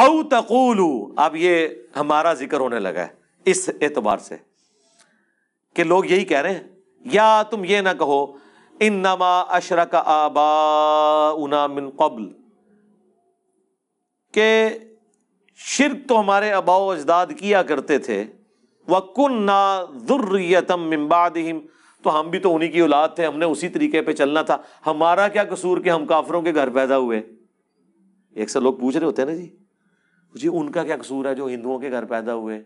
औ तकूलू अब ये हमारा जिक्र होने लगा है इस एतबार से कि लोग यही कह रहे हैं या तुम ये ना कहो इन नमा अशरक आबा उना मिन कबल के शिर तो हमारे अबाओ अजदाद किया करते थे वकुन ना दुर्रियतम मिम्बादहिम तो हम भी तो उन्हीं की औलाद थे हमने उसी तरीके पर चलना था हमारा क्या कसूर के हम काफरों के घर पैदा हुए एक से लोग पूछ रहे होते हैं ना जी जी उनका क्या कसूर है जो हिंदुओं के घर पैदा हुए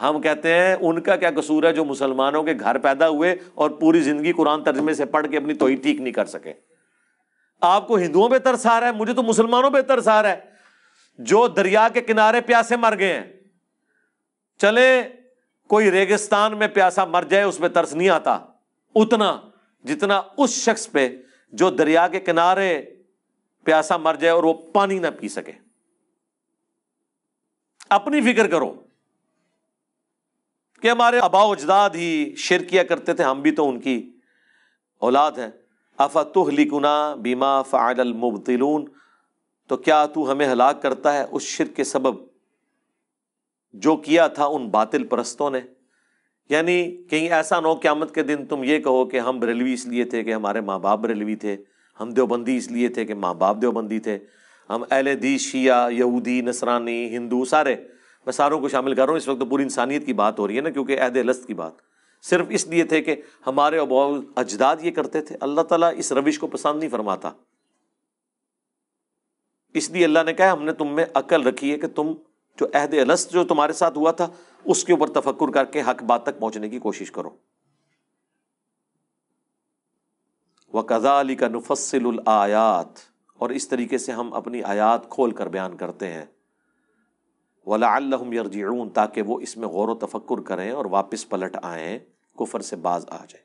हम कहते हैं उनका क्या कसूर है जो मुसलमानों के घर पैदा हुए और पूरी जिंदगी कुरान तर्जमे से पढ़ के अपनी तोही ठीक नहीं कर सके आपको हिंदुओं पे तरस आ रहा है मुझे तो मुसलमानों पे तरस आ रहा है जो दरिया के किनारे प्यासे मर गए हैं चले कोई रेगिस्तान में प्यासा मर जाए उस पर तरस नहीं आता उतना जितना उस शख्स पे जो दरिया के किनारे प्यासा मर जाए और वो पानी ना पी सके अपनी फिक्र करो कि हमारे अबा उजदाद ही शिरकिया करते थे हम भी तो उनकी औलाद हैं अफतुह लिकुना बीमा फ़ाल मुबतिलून तो क्या तू हमें हलाक करता है उस शिर के सबब जो किया था उन बातिल परस्तों ने यानी कहीं ऐसा ना हो क्यामत के दिन तुम ये कहो कि हम बरेलवी इसलिए थे कि हमारे माँ बाप बरेलवी थे हम देवबंदी इसलिए थे कि माँ बाप देवबंदी थे हम अहल दी शिया यहूदी नसरानी हिंदू सारे मैं सारों को शामिल कर रहा हूँ इस वक्त तो पूरी इंसानियत की बात हो रही है ना क्योंकि अहद लस्त की बात सिर्फ इसलिए थे कि हमारे अब अजदाद ये करते थे अल्लाह ताला इस रविश को पसंद नहीं फरमाता इसलिए अल्लाह ने कहा हमने तुम में अकल रखी है कि तुम जो अहद अलस्त जो तुम्हारे साथ हुआ था उसके ऊपर तफक्र करके हक बात तक पहुंचने की कोशिश करो वकजा अली का नुफसलआयात और इस तरीके से हम अपनी आयात खोल कर बयान करते हैं वलाम ताकि वो इसमें गौर व तफक्र करें और वापस पलट आएँ कुफर से बाज आ जाए